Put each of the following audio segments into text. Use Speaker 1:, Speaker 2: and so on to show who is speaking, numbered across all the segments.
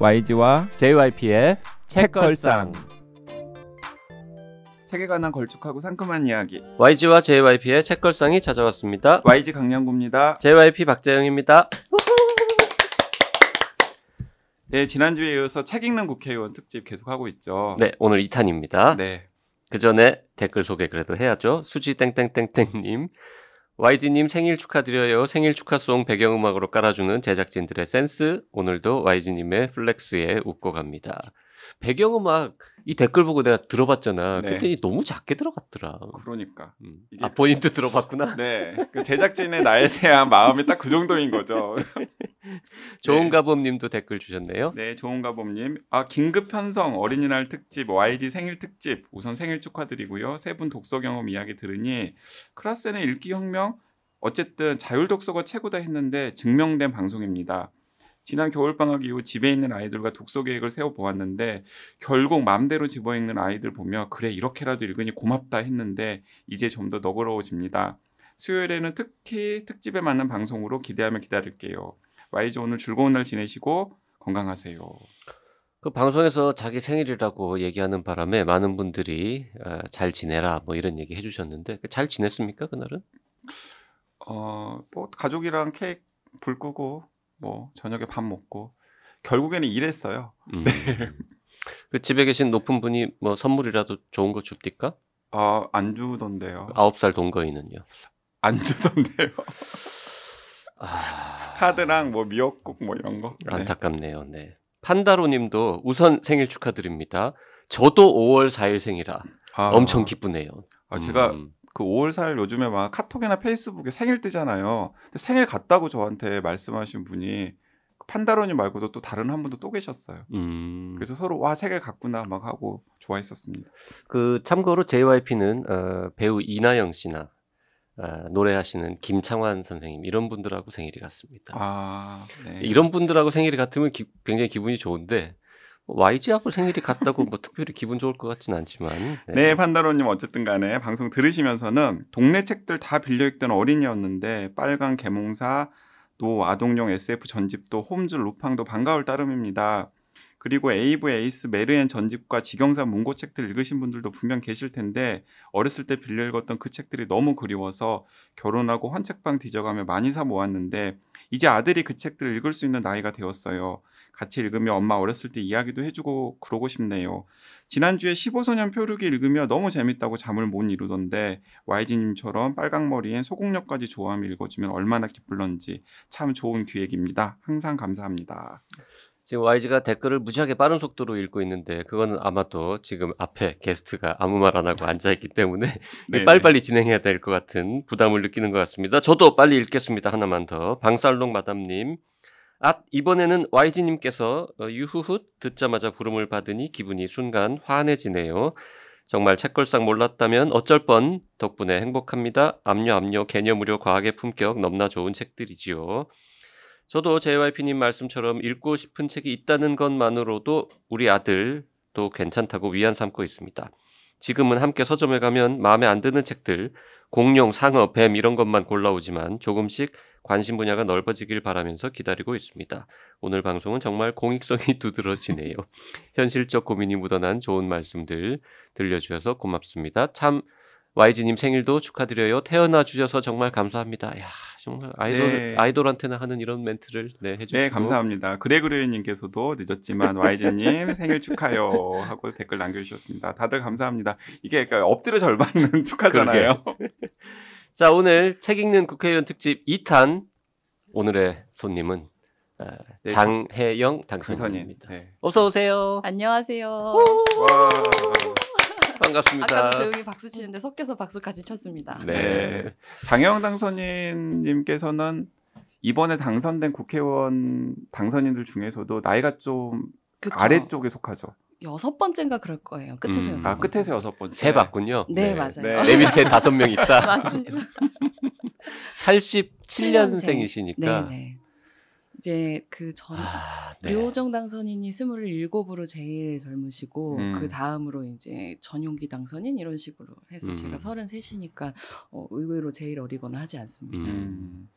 Speaker 1: YG와
Speaker 2: JYP의 책걸상
Speaker 1: 책에 관한 걸쭉하고 상큼한 이야기
Speaker 2: YG와 JYP의 책걸상이 찾아왔습니다. YG 강량구입니다. JYP
Speaker 1: 박재영입니다. 네, 지난주에 이어서 책 읽는 국회의원 특집 계속하고 있죠. 네,
Speaker 2: 오늘 2탄입니다. 네. 그 전에 댓글 소개 그래도 해야죠. 수지 땡땡땡땡님 YG님 생일 축하드려요. 생일 축하송 배경음악으로 깔아주는 제작진들의 센스. 오늘도 YG님의 플렉스에 웃고 갑니다. 배경음악 이 댓글 보고 내가 들어봤잖아. 네. 그랬더니 너무 작게 들어갔더라.
Speaker 1: 그러니까. 음. 아 본인도 그... 들어봤구나. 네. 그 제작진의 나에 대한 마음이 딱 그 정도인 거죠. 좋은가봄님도 네. 댓글 주셨네요. 네, 좋은가봄님. 아 긴급 편성 어린이날 특집 y g 생일 특집 우선 생일 축하드리고요. 세 분 독서 경험 이야기 들으니 클라스는 읽기 혁명 어쨌든 자율 독서가 최고다 했는데 증명된 방송입니다. 지난 겨울방학 이후 집에 있는 아이들과 독서 계획을 세워보았는데 결국 마음대로 집어읽는 아이들 보며 그래 이렇게라도 읽으니 고맙다 했는데 이제 좀 더 너그러워집니다. 수요일에는 특히 특집에 맞는 방송으로 기대하며 기다릴게요. 와이 g 오늘 즐거운 날 지내시고 건강하세요. 그
Speaker 2: 방송에서 자기 생일이라고 얘기하는 바람에 많은 분들이 어, 잘 지내라 뭐 이런 얘기
Speaker 1: 해주셨는데 그 잘 지냈습니까 그날은? 어뭐 가족이랑 케이크 불 끄고 뭐 저녁에 밥 먹고 결국에는 일했어요. 음. 네. 그 집에 계신 높은 분이 뭐 선물이라도 좋은 거 줍디까? 아, 안 주던데요.
Speaker 2: 아홉 살 동거인은요? 안 주던데요.
Speaker 1: 아... 카드랑 뭐 미역국 뭐 이런 거. 네. 안타깝네요. 네.
Speaker 2: 판다로 님도 우선
Speaker 1: 생일 축하드립니다. 저도 5월 4일 생이라 아... 엄청 기쁘네요. 아, 제가 음. 그 5월 4일 요즘에 막 카톡이나 페이스북에 생일 뜨잖아요. 근데 생일 같다고 저한테 말씀하신 분이 그 판다로님 말고도 또 다른 한 분도 또 계셨어요. 음. 그래서 서로 와 생일 같구나 막 하고 좋아했었습니다.
Speaker 2: 그 참고로 JYP는 어, 배우 이나영 씨나 어, 노래하시는 김창환 선생님 이런 분들하고 생일이 같습니다.
Speaker 1: 아, 네. 이런
Speaker 2: 분들하고 생일이 같으면 기, 굉장히 기분이 좋은데 YG하고 생일이 같다고 뭐 특별히 기분 좋을 것 같진 않지만. 네, 네
Speaker 1: 판다로님 어쨌든 간에 방송 들으시면서는 동네 책들 다빌려읽던 어린이였는데 빨간 개몽사, 또 아동용 SF 전집도 홈즈 루팡도 반가울 따름입니다. 그리고 에이브 에이스 메르앤 전집과 지경사 문고책들 읽으신 분들도 분명 계실 텐데 어렸을 때 빌려 읽었던 그 책들이 너무 그리워서 결혼하고 헌책방 뒤져가며 많이 사 모았는데 이제 아들이 그 책들을 읽을 수 있는 나이가 되었어요. 같이 읽으며 엄마 어렸을 때 이야기도 해주고 그러고 싶네요. 지난주에 15소년 표류기 읽으며 너무 재밌다고 잠을 못 이루던데 YG님처럼 빨강머리엔 소공녀까지 좋아하며 읽어주면 얼마나 기쁠런지 참 좋은 기획입니다. 항상 감사합니다. 지금 YG가 댓글을 무지하게 빠른 속도로
Speaker 2: 읽고 있는데 그거는 아마도 지금 앞에 게스트가 아무 말 안 하고 앉아있기 때문에 빨리빨리 진행해야 될 것 같은 부담을 느끼는 것 같습니다. 저도 빨리 읽겠습니다. 하나만 더. 방살롱 마담님. 앗 이번에는 YG님께서 어, 유후후 듣자마자 부름을 받으니 기분이 순간 환해지네요. 정말 책걸상 몰랐다면 어쩔 뻔 덕분에 행복합니다. 압류 압류 개념 무료 과학의 품격 넘나 좋은 책들이지요. 저도 JYP님 말씀처럼 읽고 싶은 책이 있다는 것만으로도 우리 아들 도 괜찮다고 위안 삼고 있습니다. 지금은 함께 서점에 가면 마음에 안 드는 책들, 공룡, 상어, 뱀 이런 것만 골라오지만 조금씩 관심 분야가 넓어지길 바라면서 기다리고 있습니다. 오늘 방송은 정말 공익성이 두드러지네요. 현실적 고민이 묻어난 좋은 말씀들 들려주셔서 고맙습니다. 참 YG님 생일도 축하드려요. 태어나 주셔서 정말 감사합니다. 야 정말 아이돌 네. 아이돌한테나 하는 이런 멘트를 네, 해주시고 네 감사합니다.
Speaker 1: 그레그레님께서도 늦었지만 YG님 생일 축하요 하고 댓글 남겨주셨습니다. 다들 감사합니다. 이게 그러니까 엎드려 절반은 축하잖아요. 자, 오늘 책 읽는 국회의원 특집 2탄
Speaker 2: 오늘의 손님은 아, 네. 장혜영 당선인입니다. 네. 어서 오세요.
Speaker 3: 안녕하세요. 반갑습니다. 아까도 조용히 박수 치는데 섞여서 박수까지 쳤습니다. 네.
Speaker 1: 네. 장혜영 당선인님께서는 이번에 당선된 국회의원 당선인들 중에서도 나이가 좀
Speaker 3: 그쵸. 아래쪽에 속하죠. 여섯 번째인가 그럴 거예요. 끝에서 음. 여섯 아, 번째.
Speaker 1: 끝에서 여섯 번째. 세 봤군요. 네,
Speaker 3: 네. 맞아요. 네.
Speaker 2: 내 밑에 다섯 명 있다.
Speaker 3: 맞습니다.
Speaker 1: 87년생이시니까.
Speaker 3: 네, 이제 그 전, 아, 네. 류호정 당선인이 27으로 제일 젊으시고, 음. 그 다음으로 이제 전용기 당선인 이런 식으로 해서 음. 제가 33이니까 어, 의외로 제일 어리거나 하지 않습니다.
Speaker 1: 음.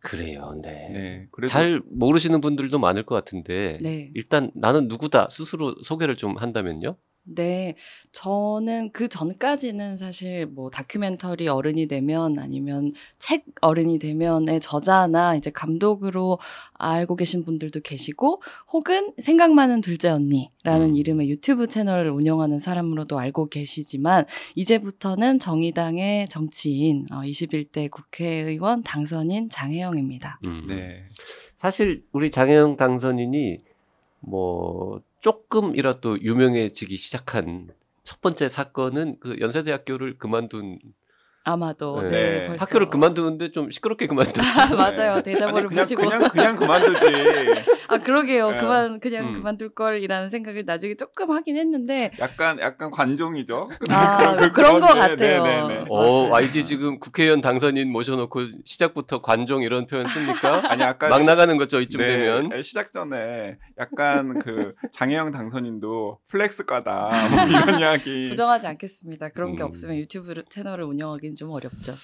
Speaker 2: 그래요. 네. 네. 그래서 잘 모르시는 분들도 많을 것 같은데 네. 일단 나는 누구다 스스로 소개를 좀 한다면요.
Speaker 3: 네, 저는 그 전까지는 사실 뭐 다큐멘터리 어른이 되면 아니면 책 어른이 되면의 저자나 이제 감독으로 알고 계신 분들도 계시고 혹은 생각 많은 둘째 언니라는 음. 이름의 유튜브 채널을 운영하는 사람으로도 알고 계시지만 이제부터는 정의당의 정치인 어, 21대 국회의원 당선인 장혜영입니다.
Speaker 2: 음. 네. 사실 우리 장혜영 당선인이 뭐 조금이라도 유명해지기 시작한 첫 번째 사건은 그 연세대학교를 그만둔
Speaker 3: 아마도 네. 네, 네. 학교를
Speaker 2: 그만두는데 좀 시끄럽게 그만두지. 아, 맞아요.
Speaker 3: 대자보를 붙이고 그냥 그냥 그만두지. 아 그러게요. 네. 그만 그냥 음. 그만둘 걸이라는 생각을 나중에 조금 하긴 했는데
Speaker 1: 약간 약간 관종이죠.
Speaker 3: 아 그런, 그 같아요.
Speaker 2: 네네네. 어 YG 지금 국회의원 당선인 모셔놓고 시작부터 관종 이런 표현 씁니까? 아니 아까 막 나가는 거죠 이쯤 네, 되면
Speaker 1: 시작 전에 약간 그 장혜영 당선인도 플렉스과다 뭐 이런 이야기 부정하지
Speaker 3: 않겠습니다. 그런 게 음. 없으면 유튜브 채널을 운영하기 말씀드좀 어렵죠.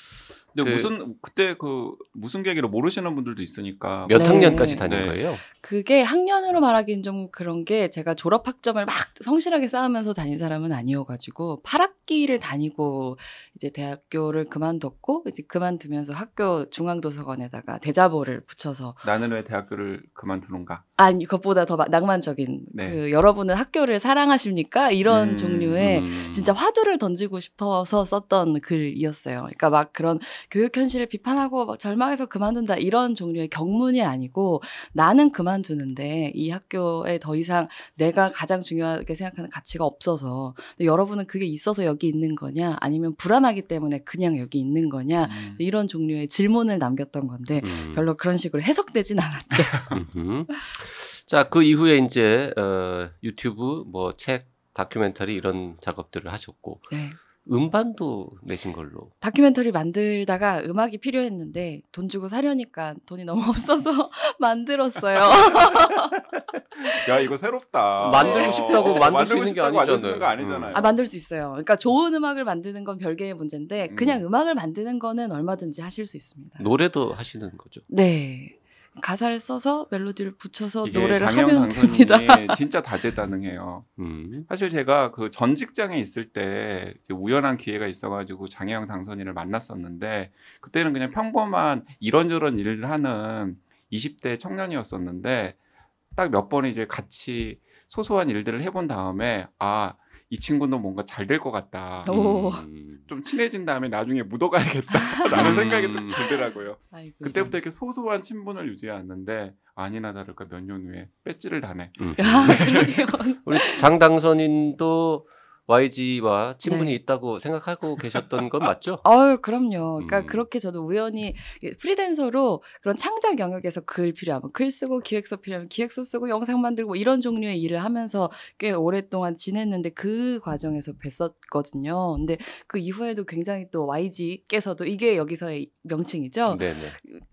Speaker 3: 근데
Speaker 1: 그 무슨 그때 그 무슨 계기로 모르시는 분들도 있으니까 몇 네. 학년까지 다닌 네. 거예요?
Speaker 3: 그게 학년으로 말하기는 좀 그런 게 제가 졸업 학점을 막 성실하게 쌓으면서 다닌 사람은 아니어가지고 8학기를 다니고 이제 대학교를 그만뒀고 이제 그만두면서 학교 중앙도서관에다가 대자보를 붙여서
Speaker 1: 나는 왜 대학교를 그만두는가?
Speaker 3: 아니 그것보다 더 낭만적인 네. 그 여러분은 학교를 사랑하십니까? 이런 음, 종류의 음. 진짜 화두를 던지고 싶어서 썼던 글이었어요. 그러니까 막 그런 교육 현실을 비판하고 막 절망해서 그만둔다 이런 종류의 경문이 아니고 나는 그만두는데 이 학교에 더 이상 내가 가장 중요하게 생각하는 가치가 없어서 여러분은 그게 있어서 여기 있는 거냐 아니면 불안하기 때문에 그냥 여기 있는 거냐 음. 이런 종류의 질문을 남겼던 건데 음. 별로 그런 식으로 해석되진
Speaker 2: 않았죠. 자, 그 이후에 이제 어, 유튜브 뭐 책 다큐멘터리 이런 작업들을 하셨고 네. 음반도 내신 걸로.
Speaker 3: 다큐멘터리 만들다가 음악이 필요했는데 돈 주고 사려니까 돈이 너무 없어서 만들었어요.
Speaker 1: 야 이거 새롭다. 만들고 싶다고 어, 만들 수 있는 게 아니잖아요. 아니잖아요.
Speaker 2: 음. 아
Speaker 3: 만들 수 있어요. 그러니까 좋은 음악을 만드는 건 별개의 문제인데 그냥 음. 악을 만드는 거는 얼마든지 하실 수 있습니다.
Speaker 2: 노래도 하시는 거죠?
Speaker 3: 네. 가사를 써서 멜로디를 붙여서 노래를 하면 됩니다.
Speaker 1: 진짜 다재다능해요. 음. 사실 제가 그 전 직장에 있을 때 우연한 기회가 있어가지고 장혜영 당선인을 만났었는데 그때는 그냥 평범한 이런저런 일을 하는 20대 청년이었었는데 딱 몇 번 이제 같이 소소한 일들을 해본 다음에 아이 친구는 뭔가 잘 될 것 같다. 오. 음. 좀 친해진 다음에 나중에 묻어가야겠다라는 음. 생각이 또 들더라고요. 아이고. 그때부터 이렇게 소소한 친분을 유지해왔는데 아니나 다를까 몇 년 후에 배지를 다네. 음. 아, 그러게요.
Speaker 2: 네. 우리 장 당선인도 YG와 친분이 네. 있다고 생각하고 계셨던 건 맞죠?
Speaker 3: 어, 그럼요. 그러니까 음. 그렇게 저도 우연히 프리랜서로 그런 창작 영역에서 글 필요하면 글 쓰고 기획서 필요하면 기획서 쓰고 영상 만들고 뭐 이런 종류의 일을 하면서 꽤 오랫동안 지냈는데 그 과정에서 뵀었거든요. 근데 그 이후에도 굉장히 또 YG께서도 이게 여기서의 명칭이죠. 네네.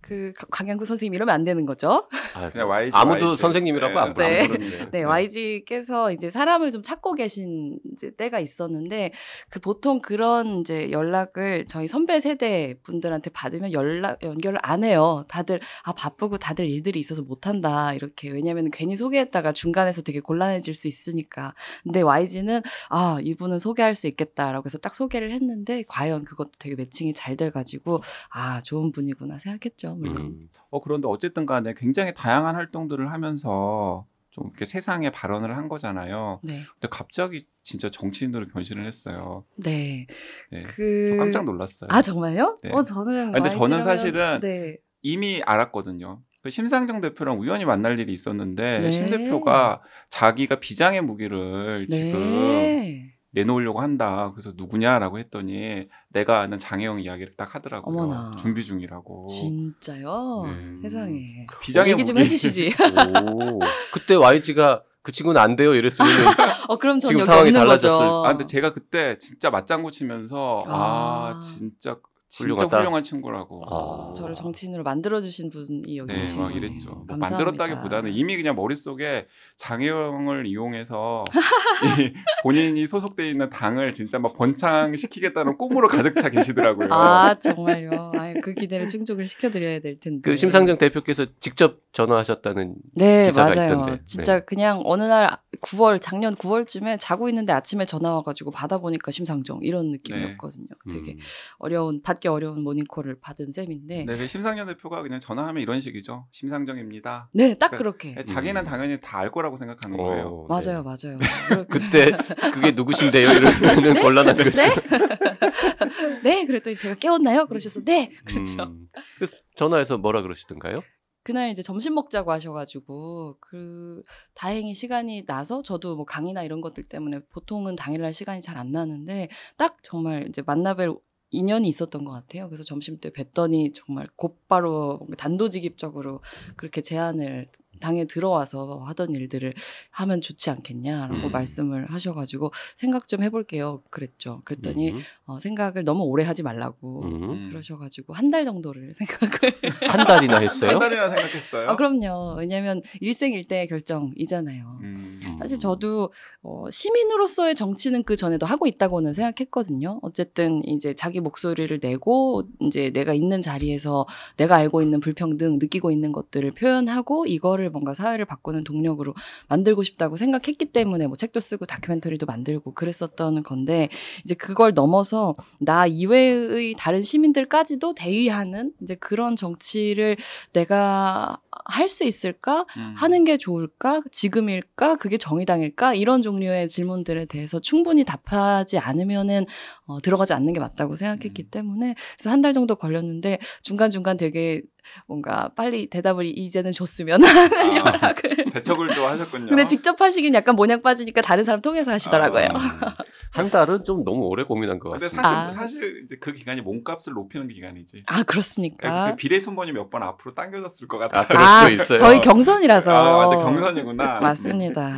Speaker 3: 그 강양구 선생님 이러면 안 되는 거죠.
Speaker 1: 아, 그냥 YG, 아무도 YG. 선생님이라고 안 부르는데. 네. 네. 네,
Speaker 3: YG께서 네. 네, 이제 사람을 좀 찾고 계신 이제 때가 있었는데 그 보통 그런 이제 연락을 저희 선배 세대 분들한테 받으면 연락 연결을 안 해요. 다들 아 바쁘고 다들 일들이 있어서 못 한다. 이렇게 왜냐면 괜히 소개했다가 중간에서 되게 곤란해질 수 있으니까. 근데 YG는 아, 이분은 소개할 수 있겠다라고 해서 딱 소개를 했는데 과연 그것도 되게 매칭이 잘돼 가지고 아, 좋은 분이구나 생각했죠. 물론. 음.
Speaker 1: 어 그런데 어쨌든 간에 굉장히 다양한 활동들을 하면서 좀 이렇게 세상에 발언을 한 거잖아요. 네. 근데 갑자기 진짜 정치인으로 변신을 했어요. 네. 네. 그 깜짝 놀랐어요. 아 정말요? 네. 어 저는. 아, 근데 저는 사실은 네. 이미 알았거든요. 그 심상정 대표랑 우연히 만날 일이 있었는데 네. 심 대표가 자기가 비장의 무기를 지금 네. 내놓으려고 한다. 그래서 누구냐라고 했더니 내가 아는 장혜영 이야기를 딱 하더라고요. 어머나. 준비 중이라고.
Speaker 3: 진짜요? 네. 세상에. 그 비장 얘기 좀 해주시지.
Speaker 1: 오, 그때 YG가 그 친구는 안 돼요 이랬으면 어, 그럼 전 지금 상황이 달라졌을. 거죠. 아 근데 제가 그때 진짜 맞장구 치면서 아, 아 진짜 진짜 훌륭하다. 훌륭한 친구라고. 아. 저를
Speaker 3: 정치인으로 만들어 주신 분이 여기 네, 계신 막 거예요. 뭐 만들었다기보다는
Speaker 1: 이미 그냥 머릿속에 장혜영을 이용해서 이 본인이 소속돼 있는 당을 진짜 막 번창시키겠다는 꿈으로 가득 차 계시더라고요. 아
Speaker 3: 정말요. 아유, 그 기대를 충족을 시켜드려야 될 텐데. 그 심상정
Speaker 2: 대표께서 직접 전화하셨다는 네 기사가 맞아요. 있던데. 네. 진짜 네.
Speaker 3: 그냥 어느 날 9월 작년 9월쯤에 자고 있는데 아침에 전화 와가지고 받아보니까 심상정 이런 네. 느낌이었거든요. 네. 되게 음. 어려운 받 찾기 어려운 모닝콜을 받은 셈인데. 네,
Speaker 1: 그 심상정 대표가 그냥 전화하면 이런 식이죠. 심상정입니다. 네, 딱 그러니까 그렇게 예, 자기는 음. 당연히 다 알 거라고 생각하는 오, 거예요. 어, 네. 맞아요, 맞아요. 그때 그게 누구신데요? 이러면 네? 곤란한 네? 거죠. 네?
Speaker 3: 네, 그랬더니 제가 깨웠나요? 그러셔서 네,
Speaker 2: 그렇죠. 음, 그 전화해서 뭐라 그러시던가요?
Speaker 3: 그날 이제 점심 먹자고 하셔가지고 그 다행히 시간이 나서 저도 뭐 강의나 이런 것들 때문에 보통은 당일날 시간이 잘 안 나는데 딱 정말 이제 만나뵐 인연이 있었던 것 같아요. 그래서 점심 때 뵀더니 정말 곧바로 단도직입적으로 그렇게 제안을 당에 들어와서 하던 일들을 하면 좋지 않겠냐라고 음. 말씀을 하셔가지고 생각 좀 해볼게요 그랬죠. 그랬더니 음. 어, 생각을 너무 오래 하지 말라고 음. 그러셔가지고 한 달 정도를 생각을 한 달이나 했어요? 한 달이나
Speaker 1: 생각했어요.
Speaker 3: 아, 그럼요. 왜냐하면 일생일대의 결정이잖아요. 음. 사실 저도 어, 시민으로서의 정치는 그 전에도 하고 있다고는 생각했거든요. 어쨌든 이제 자기 목소리를 내고 이제 내가 있는 자리에서 내가 알고 있는 불평등 느끼고 있는 것들을 표현하고 이거를 뭔가 사회를 바꾸는 동력으로 만들고 싶다고 생각했기 때문에 뭐 책도 쓰고 다큐멘터리도 만들고 그랬었던 건데 이제 그걸 넘어서 나 이외의 다른 시민들까지도 대의하는 이제 그런 정치를 내가 할 수 있을까 음. 하는 게 좋을까 지금일까 그게 정의당일까 이런 종류의 질문들에 대해서 충분히 답하지 않으면은 어, 들어가지 않는 게 맞다고 생각했기 음. 때문에 그래서 한 달 정도 걸렸는데 중간 중간 되게 뭔가 빨리 대답을 이제는 줬으면 하는 아,
Speaker 1: 열악을 대척을 또 하셨군요. 근데
Speaker 3: 직접 하시긴 약간 모양 빠지니까 다른 사람 통해서 하시더라고요. 아,
Speaker 1: 한 달은 좀 너무 오래 고민한 것같습니 사실, 아. 사실 이제 그 기간이 몸값을 높이는 기간이지. 아 그렇습니까? 예, 그 비례 순번이 몇 번 앞으로 당겨졌을 것 같아요. 아, 그럴 아, 수 있어요. 저희 경선이라서. 아, 경선이구나. 맞습니다.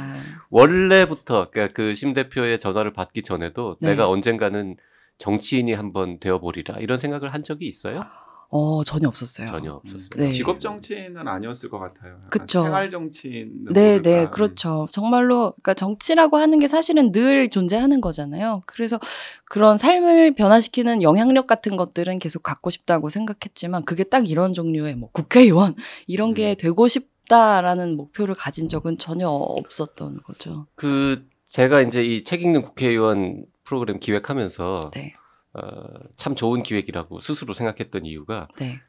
Speaker 2: 원래부터 그심 그러니까 그 대표의 전화를 받기 전에도 네. 내가 언젠가는 정치인이 한번 되어보리라 이런 생각을 한 적이 있어요? 아,
Speaker 3: 어 전혀 없었어요.
Speaker 2: 전혀 없었어요. 네. 직업
Speaker 1: 정치인은 아니었을 것 같아요. 그쵸. 생활 정치인.
Speaker 3: 네네 그렇죠. 정말로 그러니까 정치라고 하는 게 사실은 늘 존재하는 거잖아요. 그래서 그런 삶을 변화시키는 영향력 같은 것들은 계속 갖고 싶다고 생각했지만 그게 딱 이런 종류의 뭐 국회의원 이런 게 음. 되고 싶다라는 목표를 가진 적은 전혀 없었던 거죠.
Speaker 2: 그 제가 이제 이책 읽는 국회의원 프로그램 기획하면서. 네. 어, 참 좋은 기획이라고 스스로 생각했던 이유가 네.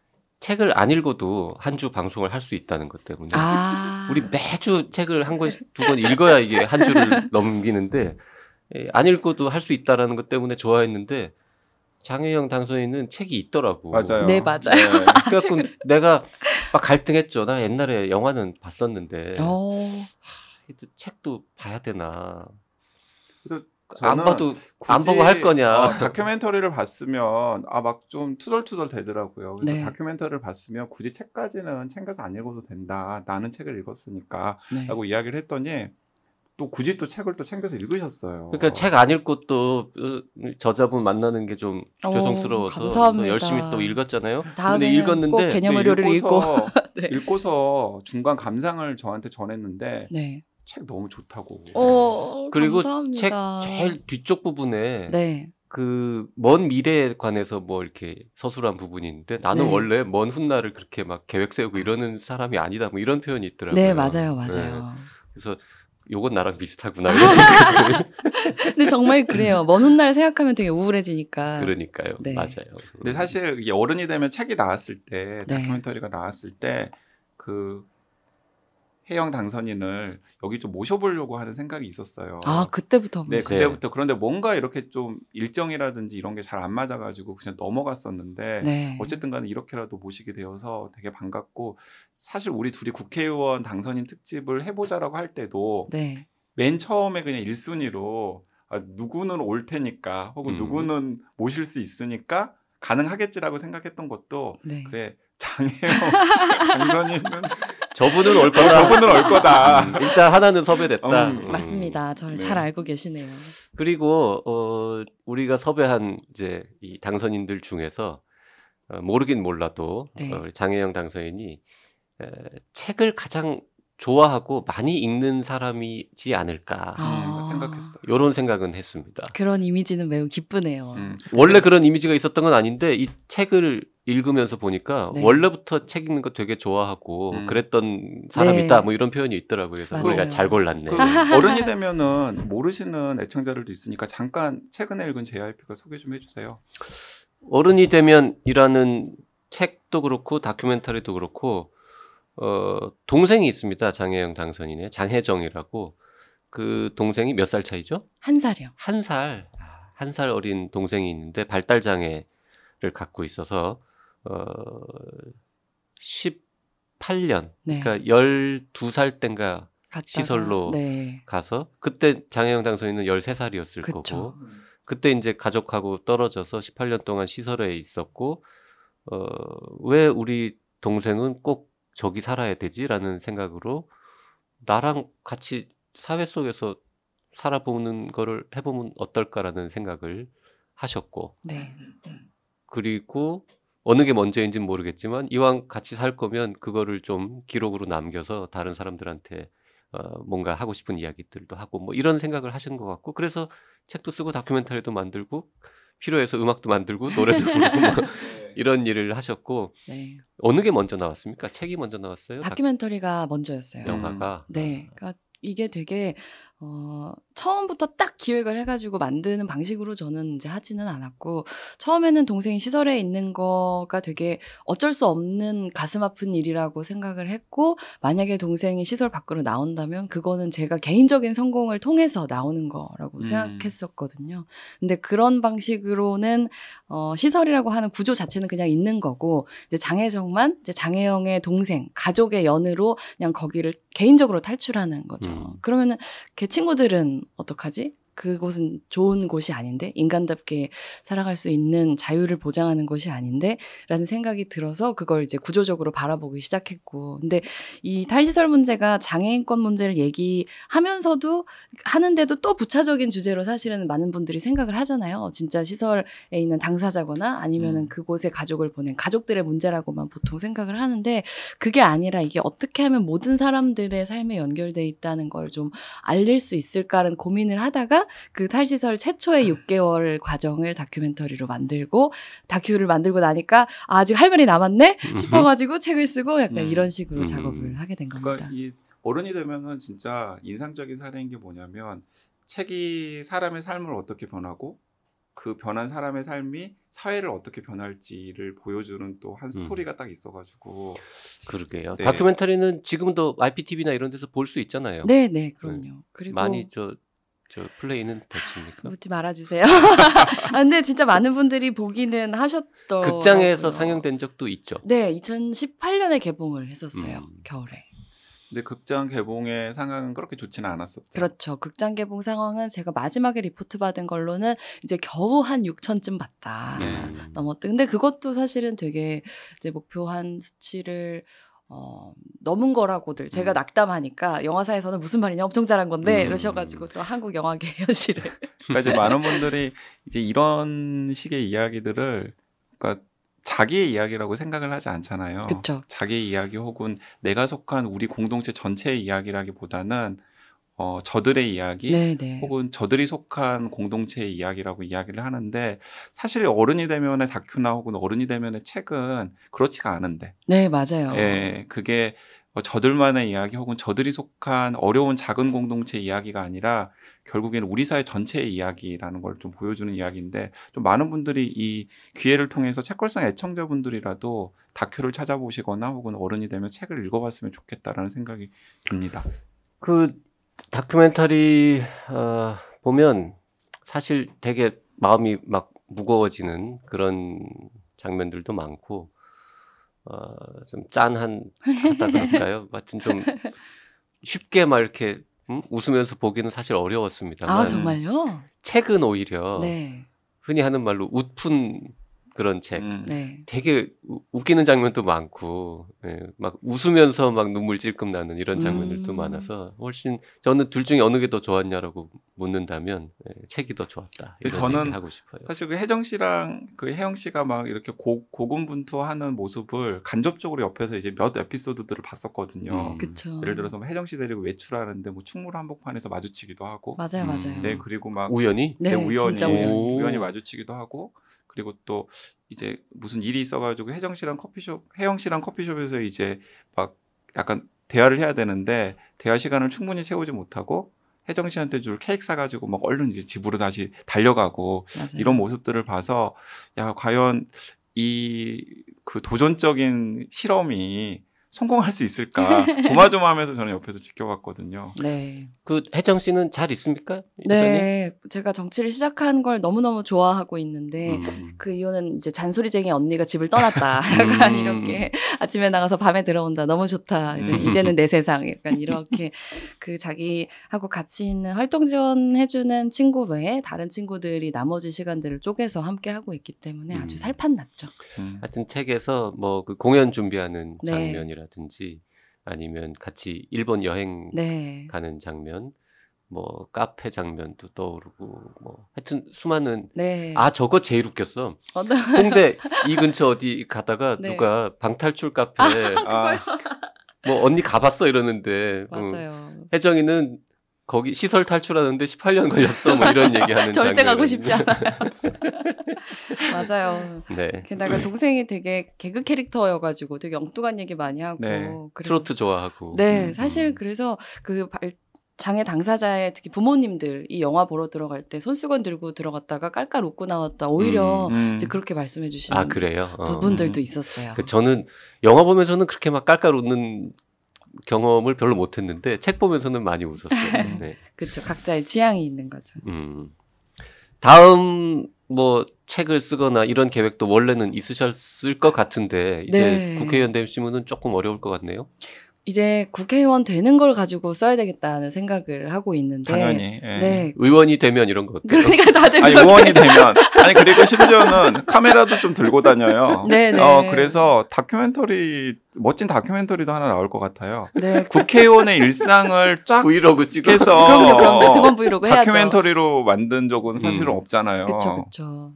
Speaker 2: 책을 안 읽어도 한 주 방송을 할 수 있다는 것 때문에
Speaker 3: 아~
Speaker 2: 우리 매주 책을 한 권, 두 권 읽어야 이게 한 주를 넘기는데 예, 안읽어도할 수 있다라는 것 때문에 좋아했는데 장혜영 당선인은 책이 있더라고. 맞아요. 네, 맞아요. 네. 그래갖고 내가 막 갈등했죠. 나 옛날에 영화는 봤었는데 어. 하, 책도 봐야 되나.
Speaker 1: 그래서 안 봐도 안 보고 할 거냐. 어, 다큐멘터리를 봤으면 아 막 좀 투덜투덜 되더라고요. 그래서 네. 다큐멘터리를 봤으면 굳이 책까지는 챙겨서 안 읽어도 된다. 나는 책을 읽었으니까라고 네. 이야기를 했더니 또 굳이 또 책을 또 챙겨서 읽으셨어요. 그러니까
Speaker 2: 책 안 읽고 또 저자분 만나는 게좀
Speaker 1: 어, 죄송스러워서 감사합니다. 열심히 또 읽었잖아요. 근데 읽었는데 개념 의료를 네, 읽고 읽고 네. 읽고서 중간 감상을 저한테 전했는데 네. 책 너무 좋다고. 오, 어, 그리고 감사합니다. 책 제일 뒤쪽 부분에 네. 그먼
Speaker 2: 미래에 관해서 뭐 이렇게 서술한 부분이 있는데 나는 네. 원래 먼 훗날을 그렇게 막 계획 세우고 이러는 사람이 아니다 뭐 이런 표현이 있더라고요. 네 맞아요 네. 맞아요. 네. 그래서 요건 나랑 비슷하구나.
Speaker 3: 근데 정말 그래요. 먼 훗날 생각하면 되게 우울해지니까.
Speaker 1: 그러니까요. 네. 맞아요. 근데 사실 이게 어른이 되면 책이 나왔을 때 네. 다큐멘터리가 나왔을 때그 해영 당선인을 여기 좀 모셔보려고 하는 생각이 있었어요. 아
Speaker 3: 그때부터 네 그때부터
Speaker 1: 그런데 뭔가 이렇게 좀 일정이라든지 이런 게 잘 안 맞아가지고 그냥 넘어갔었는데 네. 어쨌든간에 이렇게라도 모시게 되어서 되게 반갑고 사실 우리 둘이 국회의원 당선인 특집을 해보자라고 할 때도 네. 맨 처음에 그냥 일순위로 아, 누구는 올 테니까 혹은 음. 누구는 모실 수 있으니까 가능하겠지라고 생각했던 것도 네. 그래 장해요. 강선이는
Speaker 3: 저분은 올 아, 거다. 저분은 올 거다. 음, 일단 하나는 섭외됐다. 음. 음. 맞습니다. 저를 네. 잘 알고 계시네요.
Speaker 2: 그리고 어, 우리가 섭외한 이제 이 당선인들 중에서 어, 모르긴 몰라도 네. 어, 장혜영 당선인이 에, 책을 가장 좋아하고 많이 읽는 사람이지 않을까. 아. 생각했어요. 이런 생각은 했습니다.
Speaker 3: 그런 이미지는 매우 기쁘네요. 음. 원래
Speaker 2: 그런 이미지가 있었던 건 아닌데 이 책을 읽으면서 보니까 네. 원래부터 책 읽는 거 되게 좋아하고 음. 그랬던 사람이다 네. 뭐 이런 표현이 있더라고요. 그래서 맞아요. 우리가 잘 골랐네. 그 어른이
Speaker 1: 되면은 모르시는 애청자들도 있으니까 잠깐 최근에 읽은 JYP가 소개 좀 해주세요. 어른이
Speaker 2: 되면이라는 책도 그렇고 다큐멘터리도 그렇고 어, 동생이 있습니다. 장혜영 당선인의 장혜정이라고 그 동생이 몇 살 차이죠? 한 살이요. 한 살, 아, 한살 어린 동생이 있는데 발달 장애를 갖고 있어서 어 18년, 네. 그러니까 12살 땐가 시설로 네. 가서 그때 장애형 당선인은 13살이었을 그쵸. 거고 음. 그때 이제 가족하고 떨어져서 18년 동안 시설에 있었고 어왜 우리 동생은 꼭 저기 살아야 되지라는 생각으로 나랑 같이 사회 속에서 살아보는 거를 해보면 어떨까라는 생각을 하셨고 네. 그리고 어느 게 먼저인지는 모르겠지만 이왕 같이 살 거면 그거를 좀 기록으로 남겨서 다른 사람들한테 어, 뭔가 하고 싶은 이야기들도 하고 뭐 이런 생각을 하신 것 같고 그래서 책도 쓰고 다큐멘터리도 만들고 필요해서 음악도 만들고 노래도 부르고 뭐 네. 이런 일을 하셨고 네. 어느 게 먼저 나왔습니까? 책이 먼저 나왔어요? 다큐멘터리가 먼저였어요. 영화가 네,
Speaker 3: 그러니까 이게 되게 어 처음부터 딱 기획을 해가지고 만드는 방식으로 저는 이제 하지는 않았고 처음에는 동생이 시설에 있는 거가 되게 어쩔 수 없는 가슴 아픈 일이라고 생각을 했고 만약에 동생이 시설 밖으로 나온다면 그거는 제가 개인적인 성공을 통해서 나오는 거라고 음. 생각했었거든요. 근데 그런 방식으로는 어, 시설이라고 하는 구조 자체는 그냥 있는 거고 이제 장혜정만 이제 장혜영의 동생 가족의 연으로 그냥 거기를 개인적으로 탈출하는 거죠. 음. 그러면은 걔 친구들은 어떡하지? 그곳은 좋은 곳이 아닌데 인간답게 살아갈 수 있는 자유를 보장하는 곳이 아닌데라는 생각이 들어서 그걸 이제 구조적으로 바라보기 시작했고 근데 이 탈시설 문제가 장애인권 문제를 얘기하면서도 하는데도 또 부차적인 주제로 사실은 많은 분들이 생각을 하잖아요 진짜 시설에 있는 당사자거나 아니면은 음. 그곳에 가족을 보낸 가족들의 문제라고만 보통 생각을 하는데 그게 아니라 이게 어떻게 하면 모든 사람들의 삶에 연결돼 있다는 걸 좀 알릴 수 있을까라는 고민을 하다가 그 탈시설 최초의 6개월 음. 과정을 다큐멘터리로 만들고 다큐를 만들고 나니까 아, 직할 말이 남았네 싶어가지고 책을 쓰고 약간 음. 이런 식으로 음. 작업을 하게 된 그러니까
Speaker 1: 겁니다. 그러니까 어른이 되면은 진짜 인상적인 사례인 게 뭐냐면 책이 사람의 삶을 어떻게 변하고 그 변한 사람의 삶이 사회를 어떻게 변할지를 보여주는 또한 음. 스토리가 음. 딱 있어가지고 그러게요. 네. 다큐멘터리는 지금도 IPTV나 이런 데서 볼 수 있잖아요.
Speaker 3: 네, 네, 그럼요.
Speaker 2: 네. 그리고 많이 저저 플레이는 됐습니까?
Speaker 3: 묻지 말아주세요. 아, 근데 진짜 많은 분들이 보기는 하셨던 극장에서
Speaker 1: 상영된 적도 있죠.
Speaker 3: 네, 2018년에 개봉을 했었어요. 음.
Speaker 1: 겨울에. 근데 극장 개봉의 상황은 그렇게 좋지는 않았었죠.
Speaker 3: 그렇죠. 극장 개봉 상황은 제가 마지막에 리포트 받은 걸로는 이제 겨우 한 6천쯤 봤다 네. 넘었다. 근데 그것도 사실은 되게 이제 목표한 수치를 어, 넘은 거라고들 제가 음. 낙담하니까 영화사에서는 무슨 말이냐 엄청 잘한 건데 음. 이러셔가지고 또 한국 영화계 현실을 그러니까 이제 많은 분들이
Speaker 1: 이제 이런 식의 이야기들을 그러니까 자기의 이야기라고 생각을 하지 않잖아요. 그쵸. 자기의 이야기 혹은 내가 속한 우리 공동체 전체의 이야기라기보다는 어, 저들의 이야기 네네. 네. 혹은 저들이 속한 공동체의 이야기라고 이야기를 하는데 사실 어른이 되면의 다큐나 혹은 어른이 되면의 책은 그렇지가 않은데.
Speaker 3: 네, 맞아요.
Speaker 1: 예, 그게 어, 저들만의 이야기 혹은 저들이 속한 어려운 작은 공동체 이야기가 아니라 결국에는 우리 사회 전체의 이야기라는 걸 좀 보여주는 이야기인데 좀 많은 분들이 이 기회를 통해서 책걸상 애청자분들이라도 다큐를 찾아보시거나 혹은 어른이 되면 책을 읽어봤으면 좋겠다라는 생각이 듭니다. 그 다큐멘터리
Speaker 2: 어, 보면 사실 되게 마음이 막 무거워지는 그런 장면들도 많고 어, 좀 짠한 같다 그럴까요? 하여튼 좀 쉽게 막 이렇게 음? 웃으면서 보기는 사실 어려웠습니다. 아 정말요? 책은 오히려 네. 흔히 하는 말로 웃픈 그런 책. 음. 네. 되게 웃기는 장면도 많고 예, 막 웃으면서 막 눈물 찔끔 나는 이런 장면들도 음. 많아서 훨씬 저는 둘 중에 어느 게 더 좋았냐라고 묻는다면 예, 책이 더 좋았다. 이런 저는 하고 싶어요.
Speaker 1: 사실 그 혜정 씨랑 그 혜영 씨가 막 이렇게 고, 고군분투하는 모습을 간접적으로 옆에서 이제 몇 에피소드들을 봤었거든요. 음. 음. 예를 들어서 뭐 혜정 씨 데리고 외출하는데 뭐 충무로 한복판에서 마주치기도 하고 맞아요, 음. 맞아요. 네, 그리고 막 우연히 네, 네 우연히, 우연히 우연히 마주치기도 하고 그리고 또 이제 무슨 일이 있어가지고 혜정 씨랑 커피숍, 혜영 씨랑 커피숍에서 이제 막 약간 대화를 해야 되는데 대화 시간을 충분히 채우지 못하고 혜정 씨한테 줄 케이크 사가지고 막 얼른 이제 집으로 다시 달려가고 맞아요. 이런 모습들을 봐서 야 과연 이 그 도전적인 실험이 성공할 수 있을까 조마조마하면서 저는 옆에서 지켜봤거든요. 네. 그 혜정 씨는 잘 있습니까? 네.
Speaker 3: 이전에? 제가 정치를 시작한 걸 너무너무 좋아하고 있는데 음. 그 이유는 이제 잔소리쟁이 언니가 집을 떠났다. 약간 음. 이렇게 아침에 나가서 밤에 들어온다. 너무 좋다. 음. 이제는 내 세상. 약간 이렇게 그 자기하고 같이 있는 활동 지원해주는 친구 외에 다른 친구들이 나머지 시간들을 쪼개서 함께 하고 있기 때문에 아주 음. 살판 났죠.
Speaker 2: 음. 하여튼 책에서 뭐 그 공연 준비하는 장면이라. 네. 장면이라든지 아니면 같이 일본 여행 네. 가는 장면 뭐 카페 장면도 떠오르고 뭐 하여튼 수많은 네. 아 저거 제일 웃겼어
Speaker 3: 어, 네. 홍대 이 근처
Speaker 2: 어디 가다가 네. 누가 방탈출 카페 아, 아, 뭐 언니 가봤어 이러는데 음. 맞아요. 응. 혜정이는 거기 시설 탈출하는데 18년 걸렸어 뭐 이런 얘기하는 절대 장면은. 가고 싶지 않아요. 맞아요. 네. 게다가
Speaker 3: 동생이 되게 개그 캐릭터여가지고 되게 엉뚱한 얘기 많이 하고 네. 그래.
Speaker 2: 트로트 좋아하고. 네, 음, 음.
Speaker 3: 사실 그래서 그 발, 장애 당사자의 특히 부모님들 이 영화 보러 들어갈 때 손수건 들고 들어갔다가 깔깔 웃고 나왔다 오히려 음, 음. 이제 그렇게 말씀해 주시는 아, 그래요? 어. 부분들도 음. 있었어요. 그
Speaker 2: 저는 영화 보면 서는 그렇게 막 깔깔 웃는 경험을 별로 못했는데 책 보면서는 많이 웃었어요. 네.
Speaker 3: 그렇죠. 각자의 취향이 있는 거죠.
Speaker 2: 음. 다음 뭐 책을 쓰거나 이런 계획도 원래는 있으셨을 것 같은데 이제 네. 국회의원 됨시면은 조금 어려울 것 같네요.
Speaker 3: 이제 국회의원 되는 걸 가지고 써야 되겠다는 생각을 하고 있는데 당연히 예. 네 의원이
Speaker 1: 되면 이런 것 그러니까 다들 아니 의원이 되면 아니 그리고 심지어는 카메라도 좀 들고 다녀요. 네네. 네. 어 그래서 다큐멘터리 멋진 다큐멘터리도 하나 나올 것 같아요. 네. 국회의원의 일상을 쫙 브이로그 찍어서 그럼요, 그럼 매트건 브이로그 해야죠. 다큐멘터리로 만든 적은 사실은 음. 없잖아요. 그렇죠, 그렇죠.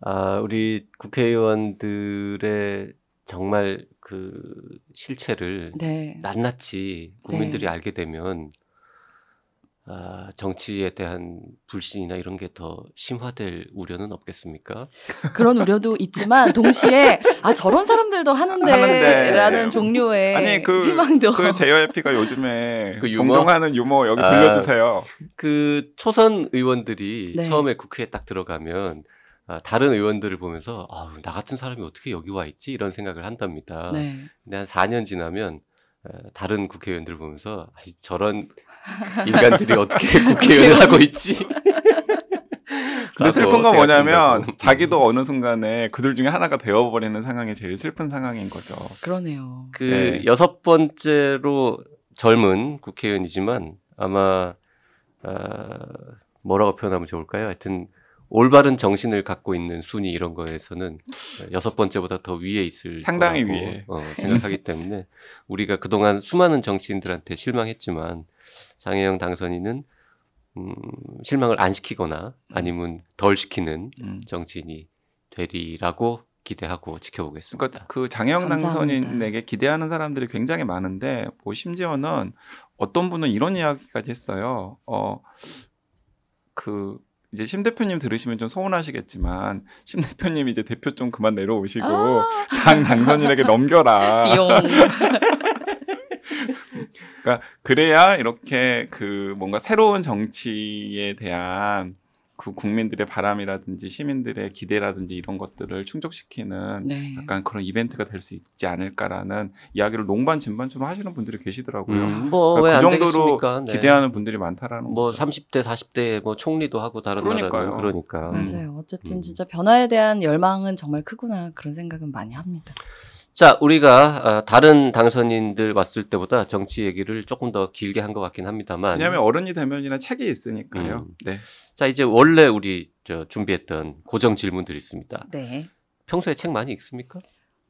Speaker 2: 아 우리 국회의원들의 정말 그 실체를 네. 낱낱이 국민들이 네. 알게 되면 아, 정치에 대한 불신이나 이런 게 더 심화될 우려는 없겠습니까?
Speaker 3: 그런 우려도 있지만 동시에 아 저런 사람들도 하는데라는 종류의 아니,
Speaker 1: 그, 희망도 그 JYP가 요즘에 그 유머? 동하는 유머 여기 아, 들려주세요.
Speaker 2: 그 초선 의원들이 네. 처음에 국회에 딱 들어가면 어, 다른 의원들을 보면서 아우, 나 같은 사람이 어떻게 여기 와 있지 이런 생각을 한답니다. 네. 근데 한 4년 지나면 어, 다른 국회의원들 을 보면서 아, 저런 인간들이 어떻게 국회의원을 하고 있지? 근데 슬픈 건 뭐냐면 음. 자기도
Speaker 1: 어느 순간에 그들 중에 하나가 되어버리는 상황이 제일 슬픈 상황인 거죠. 그러네요. 그
Speaker 2: 네. 여섯 번째로 젊은 국회의원이지만 아마 어, 뭐라고 표현하면 좋을까요? 하여튼 올바른 정신을 갖고 있는 순위 이런 거에서는 여섯 번째보다 더 위에 있을 상당히 위에 어, 생각하기 때문에 우리가 그동안 수많은 정치인들한테 실망했지만 장혜영 당선인은 음, 실망을 안 시키거나 아니면 덜 시키는 음. 정치인이
Speaker 1: 되리라고 기대하고 지켜보겠습니다. 그러니까 그 장혜영 당선인에게 기대하는 사람들이 굉장히 많은데 뭐 심지어는 어떤 분은 이런 이야기까지 했어요. 어그 이제 심 대표님 들으시면 좀 서운하시겠지만 심 대표님 이제 대표 좀 그만 내려오시고 아~ 장 당선인에게 넘겨라. 그러니까 그래야 이렇게 그 뭔가 새로운 정치에 대한 그 국민들의 바람이라든지 시민들의 기대라든지 이런 것들을 충족시키는 네. 약간 그런 이벤트가 될 수 있지 않을까라는 이야기를 농반 진반처럼 하시는 분들이 계시더라고요. 음. 뭐, 그러니까 정도로 네. 기대하는 분들이 많다라는 뭐 거죠. 30대 40대 뭐 총리도 하고 다른 그러니까요. 그러니까 음.
Speaker 2: 맞아요. 어쨌든
Speaker 3: 음. 진짜 변화에 대한 열망은 정말 크구나 그런 생각은 많이 합니다.
Speaker 2: 자, 우리가 어, 다른 당선인들 왔을 때보다 정치 얘기를 조금 더 길게 한 것 같긴 합니다만. 왜냐하면
Speaker 1: 어른이 되면이나
Speaker 3: 책이 있으니까요. 음.
Speaker 2: 네. 자, 이제 원래 우리 저 준비했던 고정 질문들이 있습니다. 네. 평소에 책 많이 읽습니까?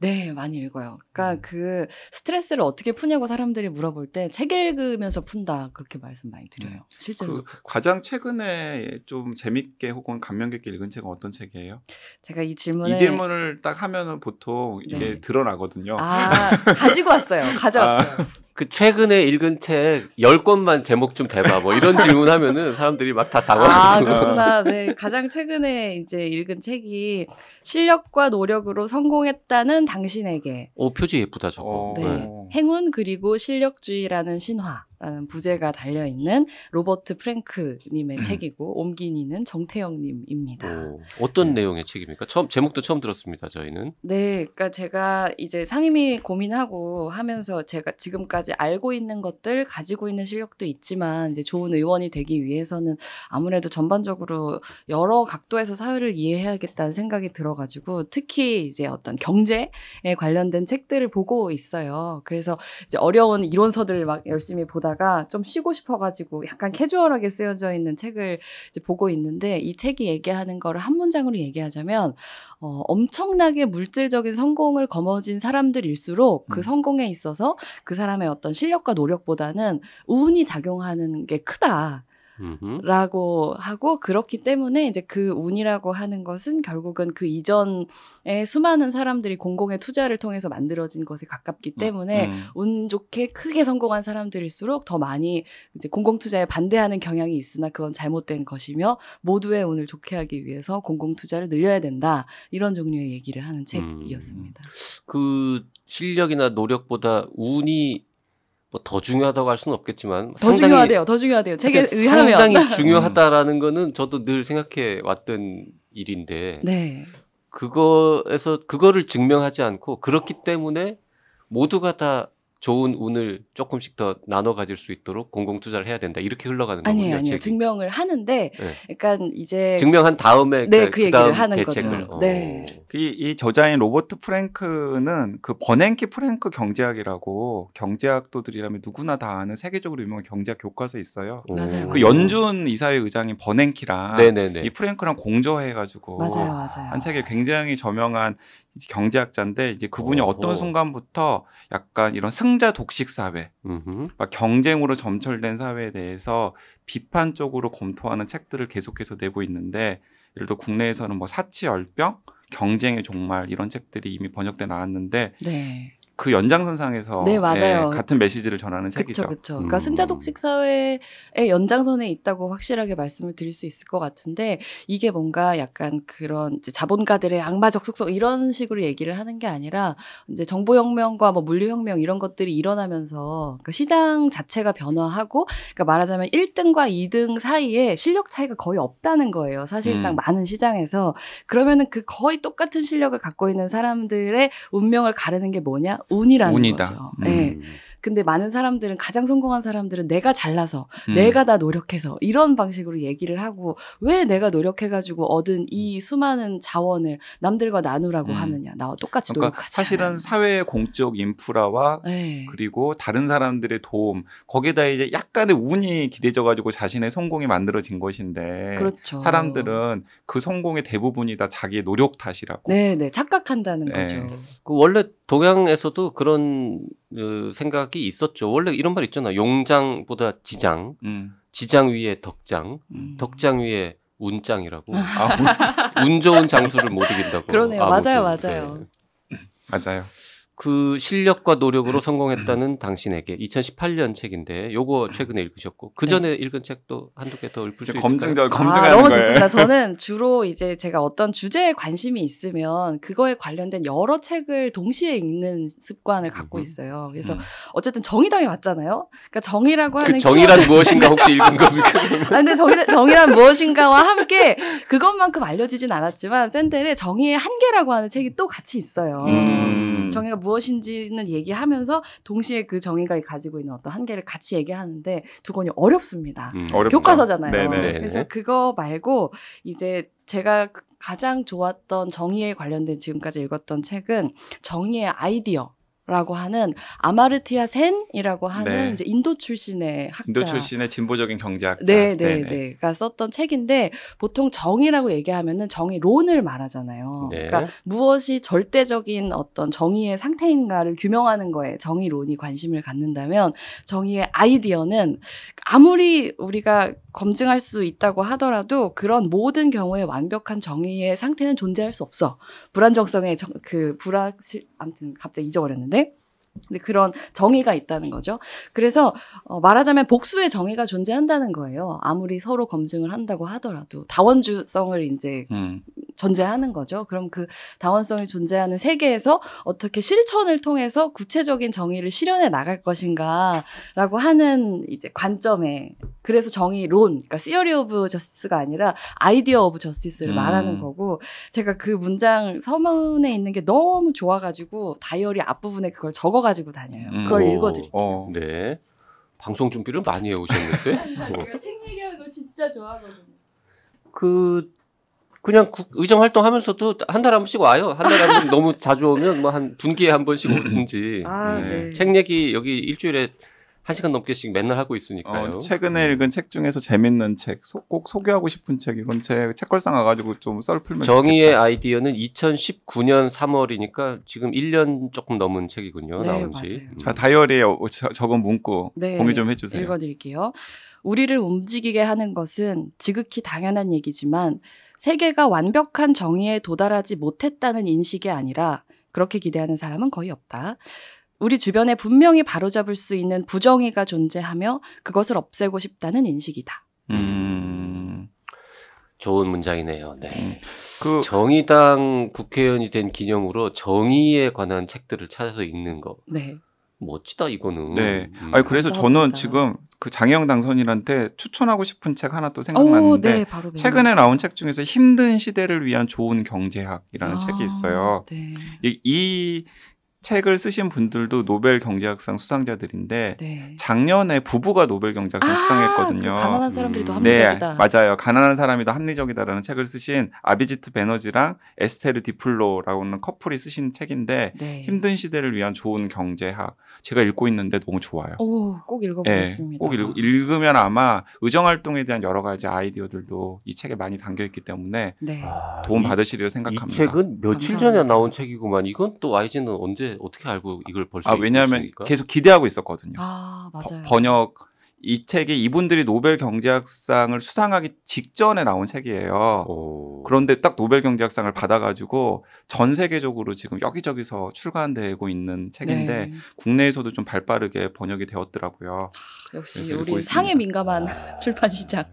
Speaker 3: 네, 많이 읽어요. 그러니까 음. 그 스트레스를 어떻게 푸냐고 사람들이 물어볼 때 책 읽으면서 푼다 그렇게 말씀 많이 네. 드려요. 네. 실제로
Speaker 1: 그 가장 최근에 좀 재밌게 혹은 감명 깊게 읽은 책은 어떤 책이에요?
Speaker 3: 제가 이 질문을 이
Speaker 1: 질문을 딱 하면은 보통 이게 네. 드러나거든요. 아
Speaker 3: 가지고 왔어요. 가져왔어요.
Speaker 2: 아. 그 최근에 읽은 책 10권만 제목 좀 대봐. 뭐 이런 질문 하면은 사람들이 막다 당황하고. 아, 그렇구나.
Speaker 3: 네. 가장 최근에 이제 읽은 책이 실력과 노력으로 성공했다는 당신에게.
Speaker 2: 오, 표지 예쁘다, 저거. 오. 어. 네.
Speaker 3: 행운 그리고 실력주의라는 신화라는 부제가 달려 있는 로버트 프랭크님의 음. 책이고 옮기니는 정태영님입니다.
Speaker 2: 어떤 네. 내용의 책입니까? 처음 제목도 처음 들었습니다. 저희는.
Speaker 3: 네, 그러니까 제가 이제 상임위 고민하고 하면서 제가 지금까지 알고 있는 것들 가지고 있는 실력도 있지만 이제 좋은 의원이 되기 위해서는 아무래도 전반적으로 여러 각도에서 사회를 이해해야겠다는 생각이 들어가지고 특히 이제 어떤 경제에 관련된 책들을 보고 있어요. 그래서 그래서 이제 어려운 이론서들 막 열심히 보다가 좀 쉬고 싶어가지고 약간 캐주얼하게 쓰여져 있는 책을 이제 보고 있는데 이 책이 얘기하는 거를 한 문장으로 얘기하자면 어, 엄청나게 물질적인 성공을 거머쥔 사람들일수록 그 음. 성공에 있어서 그 사람의 어떤 실력과 노력보다는 운이 작용하는 게 크다. 라고 하고 그렇기 때문에 이제 그 운이라고 하는 것은 결국은 그 이전에 수많은 사람들이 공공의 투자를 통해서 만들어진 것에 가깝기 음, 때문에 음, 운 좋게 크게 성공한 사람들일수록 더 많이 이제 공공 투자에 반대하는 경향이 있으나 그건 잘못된 것이며 모두의 운을 좋게 하기 위해서 공공 투자를 늘려야 된다 이런 종류의 얘기를 하는 음. 책이었습니다. 음,
Speaker 2: 그 실력이나 노력보다 운이 뭐더 중요하다고 할 수는 없겠지만 더 상당히, 중요하대요. 더 중요하대요. 책에 그러니까 의하면 상당히 중요하다라는 거는 저도 늘 생각해 왔던 일인데 네. 그거에서 그거를 증명하지 않고 그렇기 때문에 모두가 다 좋은 운을 조금씩 더 나눠 가질 수 있도록 공공 투자를 해야 된다. 이렇게 흘러가는 거군요. 아니에요, 아니에요.
Speaker 3: 증명을 하는데, 그러니까 이제 증명한
Speaker 1: 다음에 네, 그, 그, 그 얘기를 하는 대책을. 거죠. 어. 네. 그 이, 이 저자인 로버트 프랭크는 그 버냉키 프랭크 경제학이라고 경제학도들이라면 누구나 다 아는 세계적으로 유명한 경제학 교과서에 있어요. 오. 맞아요. 그 연준 이사회 의장인 버냉키랑 네네네. 네, 네. 이 프랭크랑 공조해가지고 맞아요, 맞아요. 한 책에 굉장히 저명한 경제학자인데 이제 그분이 어, 떤 순간부터 약간 이런 승자 독식 사회, 막 경쟁으로 점철된 사회에 대해서 비판적으로 검토하는 책들을 계속해서 내고 있는데 예를 들어 국내에서는 뭐 사치 열병, 경쟁의 종말 이런 책들이 이미 번역돼 나왔는데 네. 그 연장선상에서 네, 맞아요. 예, 같은 메시지를 전하는 그쵸, 책이죠. 그렇죠. 그러니까 음. 승자
Speaker 3: 독식 사회의 연장선에 있다고 확실하게 말씀을 드릴 수 있을 것 같은데 이게 뭔가 약간 그런 자본가들의 악마 적속성 이런 식으로 얘기를 하는 게 아니라 이제 정보 혁명과 뭐 물류 혁명 이런 것들이 일어나면서 그러니까 시장 자체가 변화하고 그러니까 말하자면 1등과 2등 사이에 실력 차이가 거의 없다는 거예요. 사실상 음. 많은 시장에서 그러면은 그 거의 똑같은 실력을 갖고 있는 사람들의 운명을 가르는 게 뭐냐? 운이라는 운이다. 거죠. 음. 네. 근데 많은 사람들은 가장 성공한 사람들은 내가 잘나서 음. 내가 다 노력해서 이런 방식으로 얘기를 하고 왜 내가 노력해가지고 얻은 이 음. 수많은 자원을 남들과 나누라고 음. 하느냐 나와 똑같이 그러니까
Speaker 1: 노력하지 사실은 않아요. 사회의 공적 인프라와 네. 그리고 다른 사람들의 도움 거기에다 이제 약간의 운이 기대져가지고 자신의 성공이 만들어진 것인데 그렇죠. 사람들은 그 성공의 대부분이 다 자기의 노력 탓이라고
Speaker 3: 네네 네. 착각한다는 네. 거죠
Speaker 1: 그 원래 동양에서도 그런
Speaker 2: 그 생각이 있었죠. 원래 이런 말 있잖아. 용장보다 지장, 음. 지장 위에 덕장, 음. 덕장 위에 운장이라고.
Speaker 3: 아,
Speaker 2: 운, 좋은 장수를 못 이긴다고. 그러네요. 아, 뭐 맞아요,
Speaker 3: 맞아요.
Speaker 2: 네. 맞아요. 그 실력과 노력으로 네. 성공했다는 당신에게 2018년 책인데 요거 아. 최근에 읽으셨고 그 전에 네. 읽은 책도 한두 개더 읊을 수 있을까요? 검증절 검증하는 아, 너무 거예요. 좋습니다. 저는
Speaker 3: 주로 이제 제가 어떤 주제에 관심이 있으면 그거에 관련된 여러 책을 동시에 읽는 습관을 음. 갖고 있어요. 그래서 음. 어쨌든 정의당에 왔잖아요. 그러니까 정의라고 그 하는 그 정의란 키워드... 무엇인가 혹시 읽은 겁니까? 아, 근데 정의, 정의란 무엇인가와 함께 그것만큼 알려지진 않았지만 샌델의 정의의 한계라고 하는 책이 또 같이 있어요. 음. 정의가 무엇인지는 얘기하면서 동시에 그 정의가 가지고 있는 어떤 한계를 같이 얘기하는데 두 권이 어렵습니다. 음, 교과서잖아요. 네네. 그래서 그거 말고 이제 제가 가장 좋았던 정의에 관련된 지금까지 읽었던 책은 정의의 아이디어. 라고 하는 아마르티아 센이라고 네. 하는 네. 이제 인도 출신의 학자. 인도 출신의
Speaker 1: 진보적인 경제학자. 네, 네, 네.
Speaker 3: 가 썼던 책인데 보통 정의라고 얘기하면은 정의 론을 말하잖아요. 네. 그러니까 무엇이 절대적인 어떤 정의의 상태인가를 규명하는 거에 정의론이 관심을 갖는다면 정의의 아이디어는 아무리 우리가 검증할 수 있다고 하더라도 그런 모든 경우에 완벽한 정의의 상태는 존재할 수 없어. 불안정성의 정, 그 불확실 아무튼 갑자기 잊어버렸는데 네, 그런 정의가 있다는 거죠. 그래서 어, 말하자면 복수의 정의가 존재한다는 거예요. 아무리 서로 검증을 한다고 하더라도 다원주성을 이제 음. 존재하는 거죠. 그럼 그 다원성이 존재하는 세계에서 어떻게 실천을 통해서 구체적인 정의를 실현해 나갈 것인가라고 하는 이제 관점에 그래서 정의론, 그러니까 시어리 오브 저스가 아니라 아이디어 오브 저스를 음. 말하는 거고 제가 그 문장 서문에 있는 게 너무 좋아가지고 다이어리 앞부분에 그걸 적어 가지고 다녀요. 음. 그걸 읽어드릴게요.
Speaker 2: 어. 네. 방송 준비를 많이 해오셨는데. 뭐.
Speaker 3: 책 얘기하는 거 진짜 좋아하거든요.
Speaker 2: 그 그냥 의정 활동하면서도 한 달 한 번씩 와요. 한 달에 한번 너무 자주 오면 뭐 한 분기에 한 번씩 오든지. 아, 네. 네. 책 얘기 여기 일주일에 한 시간 넘게씩 맨날 하고 있으니까요. 어,
Speaker 1: 최근에 음. 읽은 책 중에서 재밌는 책, 소, 꼭 소개하고 싶은 책 이건 제 책걸상 가가지고 좀 썰풀면. 정의의 좋겠다.
Speaker 2: 아이디어는 2019년 3월이니까 지금 1년 조금 넘은 책이군요. 네, 나온지. 음. 자
Speaker 1: 다이어리에 어, 적은 문구 네, 공유 좀 해주세요.
Speaker 3: 읽어드릴게요. 우리를 움직이게 하는 것은 지극히 당연한 얘기지만 세계가 완벽한 정의에 도달하지 못했다는 인식이 아니라 그렇게 기대하는 사람은 거의 없다. 우리 주변에 분명히 바로잡을 수 있는 부정의가 존재하며 그것을 없애고 싶다는 인식이다.
Speaker 2: 음, 음. 좋은 문장이네요. 네. 음. 그 정의당 국회의원이 된 기념으로 정의에 관한 책들을 찾아서 읽는 거. 네. 멋지다
Speaker 1: 이거는. 네. 음. 아니 그래서 감사합니다. 저는 지금 그 장영 당선인한테 추천하고 싶은 책 하나 또 생각났는데 오, 네, 최근에 나온 책 중에서 힘든 시대를 위한 좋은 경제학이라는 아, 책이 있어요. 네. 이, 이 책을 쓰신 분들도 노벨 경제학상 수상자들인데 네. 작년에 부부가 노벨 경제학상 아, 수상했거든요. 그 가난한 사람들도 음. 합리적이다. 네, 맞아요. 가난한 사람이도 합리적이다라는 책을 쓰신 아비지트 베너지랑 에스테르 디플로라고는 커플이 쓰신 책인데 네. 힘든 시대를 위한 좋은 경제학. 제가 읽고 있는데 너무 좋아요.
Speaker 3: 오, 꼭 읽어보겠습니다. 네, 꼭
Speaker 1: 읽, 으면 아마 의정 활동에 대한 여러 가지 아이디어들도 이 책에 많이 담겨 있기 때문에 네. 도움 아, 받으시리라 생각합니다. 이 책은 며칠 전에 나온 책이구만. 이건 또 아이즈는 언제 어떻게 알고 이걸 벌수 아, 왜냐하면 계속 기대하고 있었거든요.
Speaker 2: 아 맞아요. 버,
Speaker 1: 번역 이 책이 이분들이 노벨 경제학상을 수상하기 직전에 나온 책이에요. 오. 그런데 딱 노벨 경제학상을 받아가지고 전 세계적으로 지금 여기저기서 출간되고 있는 책인데 네. 국내에서도 좀 발빠르게 번역이 되었더라고요. 아, 역시 우리 상에
Speaker 3: 민감한 아. 출판 시장.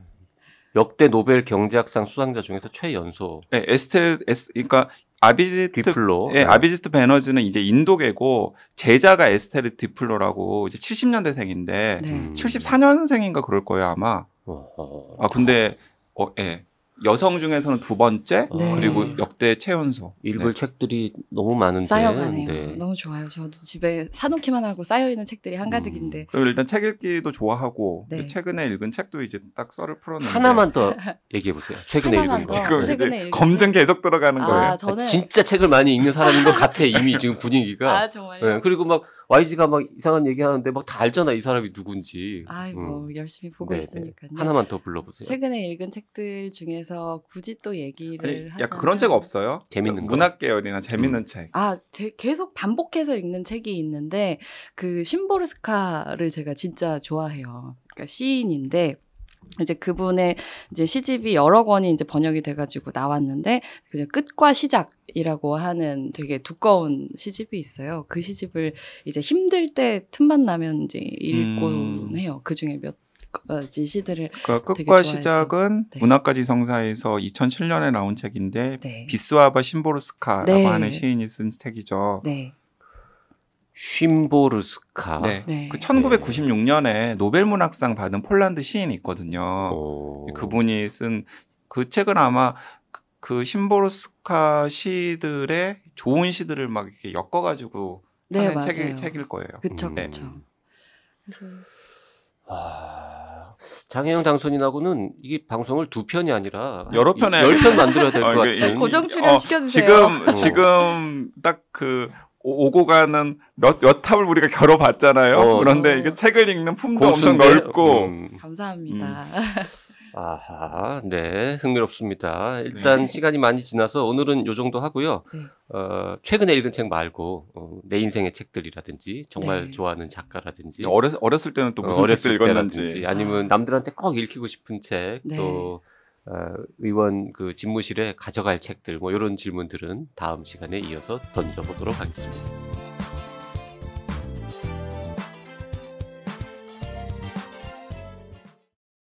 Speaker 1: 역대 노벨 경제학상 수상자 중에서 최연소. 네, 에스텔, 에스, 그러니까 아비지트 디플로. 예, 네. 아비지트 베너즈는 이제 인도계고 제자가 에스테르 디플로라고 이제 70년대생인데 네. 74년생인가 음. 그럴 거예요 아마. 아 근데 어 예. 여성 중에서는 두 번째 아. 네. 그리고 역대 최연소 읽을 네. 책들이 너무 많은데 쌓여가네요. 네.
Speaker 3: 너무 좋아요. 저도 집에 사놓기만 하고 쌓여 있는 책들이 한가득인데. 음. 그
Speaker 1: 일단 책 읽기도 좋아하고 네. 최근에 읽은 책도 이제 딱 썰을 풀었는데 하나만 더 얘기해 보세요. 최근에 읽은 거. 지금 최근에 검증 계속 들어가는 아, 거예요. 저는...
Speaker 3: 진짜
Speaker 2: 책을 많이 읽는 사람인 것 같아 이미 지금 분위기가. 아 정말요. 네. 그리고 막 YG가 막 이상한 얘기하는데 막 다 알잖아 이 사람이 누군지. 아이고 음. 열심히 보고 네네. 있으니까요. 하나만 더 불러보세요.
Speaker 3: 최근에 읽은 책들 중에서 굳이 또 얘기를 하자. 약
Speaker 1: 그런 책 없어요? 재밌는 문학 계열이나 재밌는 음. 책.
Speaker 3: 아 제, 계속 반복해서 읽는 책이 있는데 그 심보르스카를 제가 진짜 좋아해요. 그러니까 시인인데 이제 그분의 이제 시집이 여러 권이 이제 번역이 돼가지고 나왔는데 그냥 끝과 시작이라고 하는 되게 두꺼운 시집이 있어요. 그 시집을 이제 힘들 때 틈만 나면 이제 읽곤 음. 해요. 그 중에 몇 가지 시들을 그러니까 끝과 시작은
Speaker 1: 네. 문학가지 성사에서 2007년에 나온 책인데 네. 비스와바 심보르스카라고 네. 하는 시인이 쓴 책이죠. 네. 쉼보르스카. 네. 네. 그 1996년에 노벨 문학상 받은 폴란드 시인이 있거든요. 오. 그분이 쓴 그 책은 아마 그, 그 심보르스카 시들의 좋은 시들을 막 이렇게 엮어 가지고 네, 하는 책이, 책일 거예요. 그렇죠. 네. 그렇죠. 그래서 아, 장혜영 당선인하고는 이게 방송을 두 편이 아니라 여러 편에 열편 만들어야 될 것같아 고정 어, 출연 시켜주세요. 지금 음. 지금 딱그 오고 가는 몇, 몇 탑을 우리가 겨뤄봤잖아요. 어. 그런데 이게 책을 읽는 품도 고수인데? 엄청 넓고. 음. 감사합니다. 음.
Speaker 2: 아하, 네, 흥미롭습니다. 일단 네. 시간이 많이 지나서 오늘은 요 정도 하고요. 네. 어, 최근에 읽은 책 말고 어, 내 인생의 책들이라든지 정말 네. 좋아하는 작가라든지 어렸, 어렸을 때는 또 어, 무슨 어, 책을 읽었는지 아니면 아. 남들한테 꼭 읽히고 싶은 책또 네. 어, 의원 그 집무실에 가져갈 책들 뭐 이런 질문들은 다음 시간에 이어서 던져보도록 하겠습니다.